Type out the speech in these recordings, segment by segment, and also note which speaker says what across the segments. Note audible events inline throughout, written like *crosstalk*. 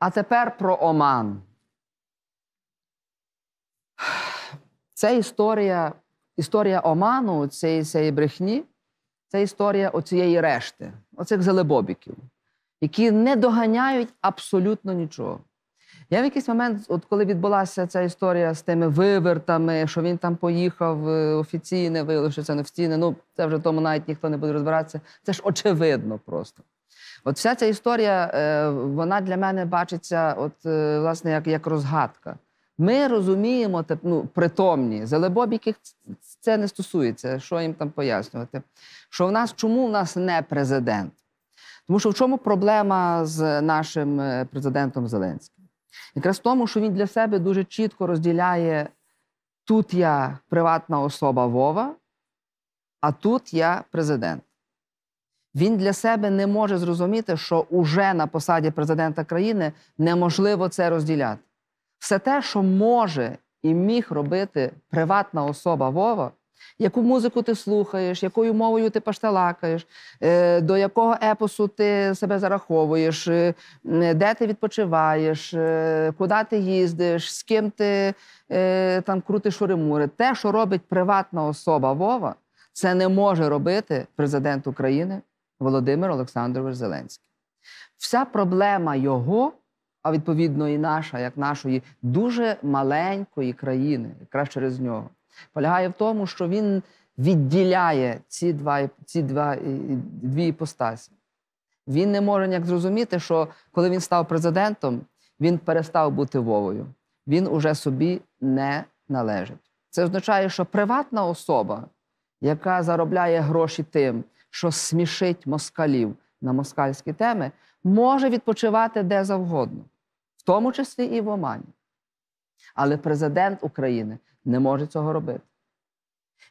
Speaker 1: А тепер про Оман. Це історія історія Оману, цієї, цієї брехні, це історія оцієї решти, оцих зелебобіків, які не доганяють абсолютно нічого. Я в якийсь момент, от коли відбулася ця історія з тими вивертами, що він там поїхав е, офіційне, виявилося, що це не офіційне, ну це вже тому навіть ніхто не буде розбиратися. Це ж очевидно просто. От вся ця історія, е, вона для мене бачиться, от е, власне, як як розгадка. Ми розуміємо ну, притомні, яких це не стосується, що їм там пояснювати. Що в нас чому в нас не президент? Тому що в чому проблема з нашим е, президентом Зеленським? Якраз в тому, що він для себе дуже чітко розділяє: тут я приватна особа Вова, а тут я президент. Він для себе не може зрозуміти, що уже на посаді президента країни неможливо це розділяти. Все те, що може і міг робити приватна особа Вова, яку музику ти слухаєш, якою мовою ти пашталакаєш, е, до якого епосу ти себе зараховуєш, е, де ти відпочиваєш, е, куди ти їздиш, з ким ти там крутиш шуримури. Те, що робить приватна особа Вова, це не може робити президент України. Володимир Олександрович Зеленський. Вся проблема його, а відповідно і наша, як нашої дуже маленької країни, якраз через нього, полягає в тому, що він відділяє ці два ці два е, дві іпостасі. Він не може ніяк зрозуміти, що коли він став президентом, він перестав бути Вовою. Він уже собі не належить. Це означає, що приватна особа, яка заробляє гроші тим, що смішить москалів на москальські теми, може відпочивати де завгодно, в тому числі і в Омані. Але президент України не може цього робити.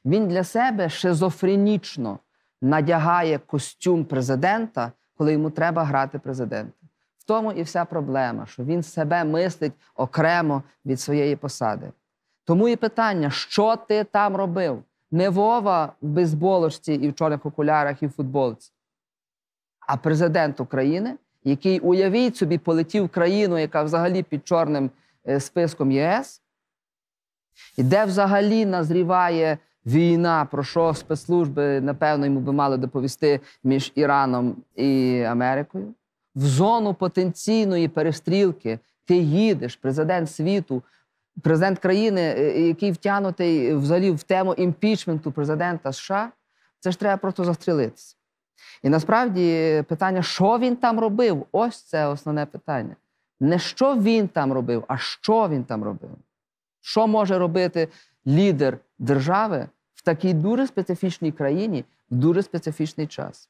Speaker 1: Він для себе шизофренічно надягає костюм президента, коли йому треба грати президента. В тому і вся проблема, що він себе мислить окремо від своєї посади. Тому і питання, що ти там робив? не Вова в бейсболочці і в чорних окулярах і в футболці, а президент України, який, уявіть собі, полетів в країну, яка взагалі під чорним е, списком ЄС, і де взагалі назріває. Війна, про що спецслужби, напевно, йому би мали доповісти між Іраном і Америкою. В зону потенційної перестрілки ти їдеш, президент світу, президент країни, е, який втягнутий взагалі в тему імпічменту президента США, це ж треба просто застрілитися. І насправді питання, що він там робив, ось це основне питання. Не що він там робив, а що він там робив. Що може робити лідер держави в такій дуже специфічній країні в дуже специфічний час?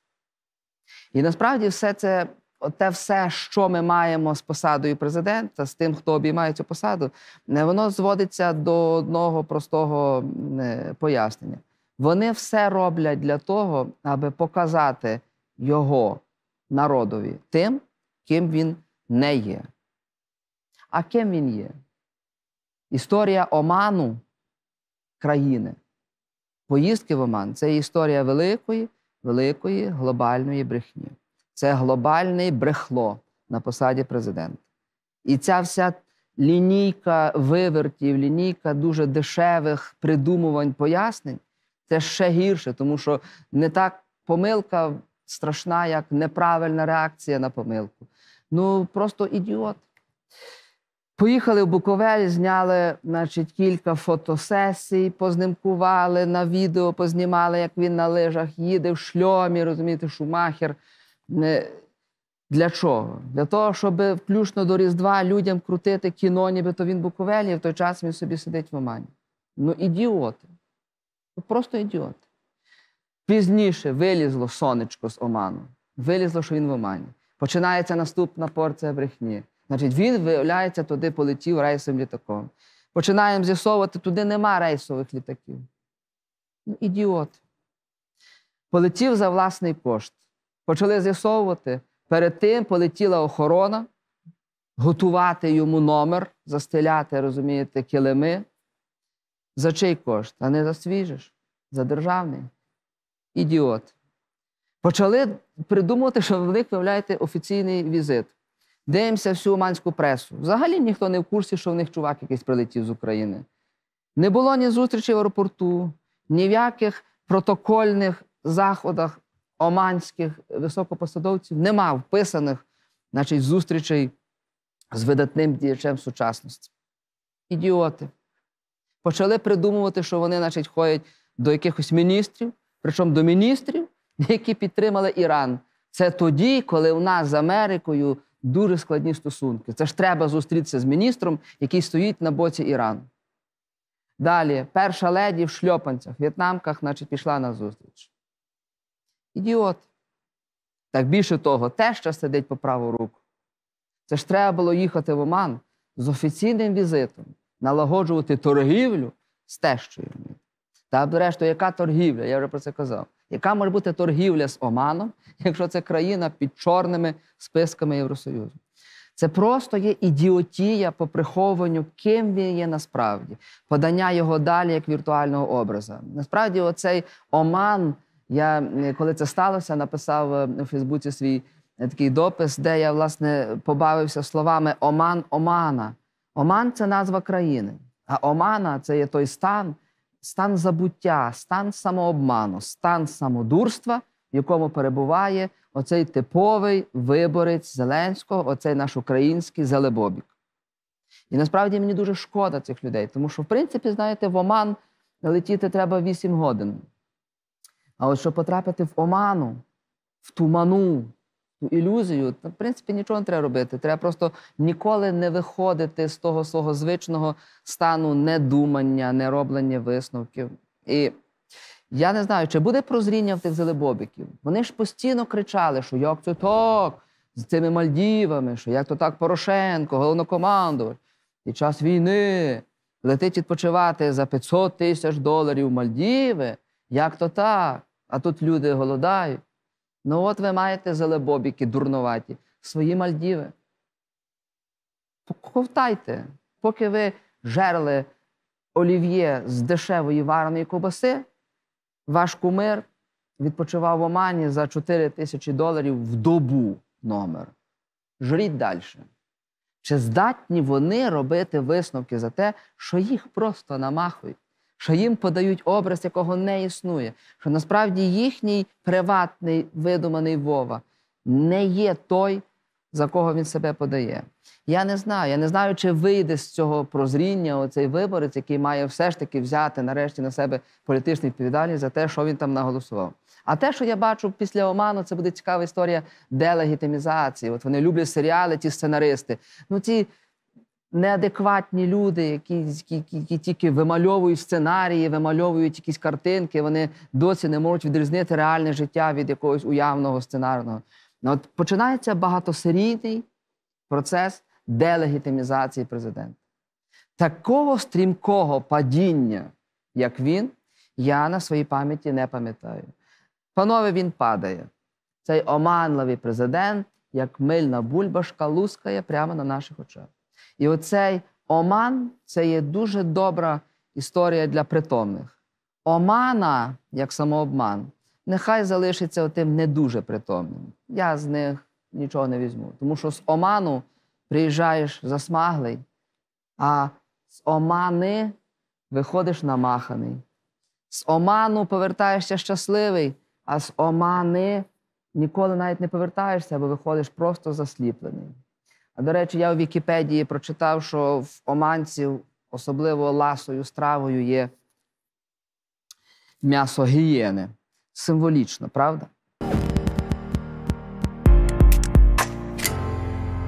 Speaker 1: І насправді все це те все, що ми маємо з посадою президента, з тим, хто обіймає цю посаду, воно зводиться до одного простого е, пояснення. Вони все роблять для того, аби показати його народові тим, ким він не є. А ким він є? Історія Оману країни. Поїздки в Оман це історія великої, великої глобальної брехні це глобальне брехло на посаді президента. І ця вся лінійка вивертів, лінійка дуже дешевих придумувань пояснень це ще гірше, тому що не так помилка страшна, як неправильна реакція на помилку. Ну просто ідіот. Поїхали в Буковель, зняли значить, кілька фотосесій, познимкували на відео, познімали, як він на лижах їде в шльомі, розумієте, Шумахер. Для чого? Для того, щоб включно до Різдва людям крутити кіно, нібито він Буковелі, і в той час він собі сидить в Омані. Ну, ідіоти. Ну, Просто ідіоти. Пізніше вилізло сонечко з Оману. Вилізло, що він в Омані. Починається наступна порція брехні. Значить, він, виявляється, туди полетів рейсовим літаком. Починаємо з'ясовувати, туди нема рейсових літаків. Ну, Ідіот. Полетів за власний кошт почали з'ясовувати. Перед тим полетіла охорона, готувати йому номер, застеляти, розумієте, килими. За чий кошт? А не за свіжиш, за державний. Ідіот. Почали придумувати, що в них виявляєте офіційний візит. Дивимося всю уманську пресу. Взагалі ніхто не в курсі, що в них чувак якийсь прилетів з України. Не було ні зустрічі в аеропорту, ні в яких протокольних заходах оманських високопосадовців нема вписаних значить, зустрічей з видатним діячем сучасності. Ідіоти. Почали придумувати, що вони, значить, ходять до якихось міністрів, причому до міністрів, *laughs* які підтримали Іран. Це тоді, коли у нас з Америкою дуже складні стосунки. Це ж треба зустрітися з міністром, який стоїть на боці Ірану. Далі, перша леді в шльопанцях, в'єтнамках, значить, пішла на зустріч ідіот. Так більше того, те, що сидить по праву руку. Це ж треба було їхати в Оман з офіційним візитом, налагоджувати торгівлю з тещою. Та, зрештою, яка торгівля? Я вже про це казав. Яка може бути торгівля з Оманом, якщо це країна під чорними списками Євросоюзу? Це просто є ідіотія по прихованню, ким він є насправді, подання його далі як віртуального образа. Насправді, оцей Оман. Я коли це сталося, написав е, у Фейсбуці свій е, такий допис, де я власне побавився словами Оман Омана. Оман це назва країни, а Омана це є той стан, стан забуття, стан самообману, стан самодурства, в якому перебуває оцей типовий виборець Зеленського, оцей наш український Зелебобік. І насправді мені дуже шкода цих людей, тому що, в принципі, знаєте, в Оман летіти треба 8 годин. Але щоб потрапити в оману, в туману, в ілюзію, то, в принципі, нічого не треба робити. Треба просто ніколи не виходити з того свого звичного стану недумання, нероблення висновків. І я не знаю, чи буде прозріння в тих зелебобіків. Вони ж постійно кричали, що як це так, з цими Мальдівами, що як то так Порошенко, головнокомандувач, під час війни летить відпочивати за 500 тисяч доларів Мальдіви, як то так а тут люди голодають. Ну, от ви маєте залебобіки дурноваті, свої Мальдіви. Ковтайте, поки ви жерли олів'є з дешевої вареної кубаси, ваш кумир відпочивав в Омані за 4 тисячі доларів в добу номер. Жріть далі. Чи здатні вони робити висновки за те, що їх просто намахують? що їм подають образ, якого не існує, що насправді їхній приватний видуманий Вова не є той, за кого він себе подає. Я не знаю. Я не знаю, чи вийде з цього прозріння оцей виборець, який має все ж таки взяти нарешті на себе політичну відповідальність за те, що він там наголосував. А те, що я бачу після Оману, це буде цікава історія делегітимізації. От вони люблять серіали, ті сценаристи. Ну, ці неадекватні люди, які, які, які тільки вимальовують сценарії, вимальовують якісь картинки, вони досі не можуть відрізнити реальне життя від якогось уявного сценарного. Ну, от Починається багатосерійний процес делегітимізації президента. Такого стрімкого падіння, як він, я на своїй пам'яті не пам'ятаю. Панове, він падає. Цей оманливий президент, як мильна бульбашка, лускає прямо на наших очах. І оцей Оман це є дуже добра історія для притомних. Омана, як самообман, нехай залишиться тим не дуже притомним. Я з них нічого не візьму. Тому що з Оману приїжджаєш засмаглий, а з Омани виходиш намаханий. З Оману повертаєшся щасливий, а з Омани ніколи навіть не повертаєшся, бо виходиш просто засліплений. А до речі, я у Вікіпедії прочитав, що в оманців особливо ласою стравою є м'ясо гієни. Символічно, правда?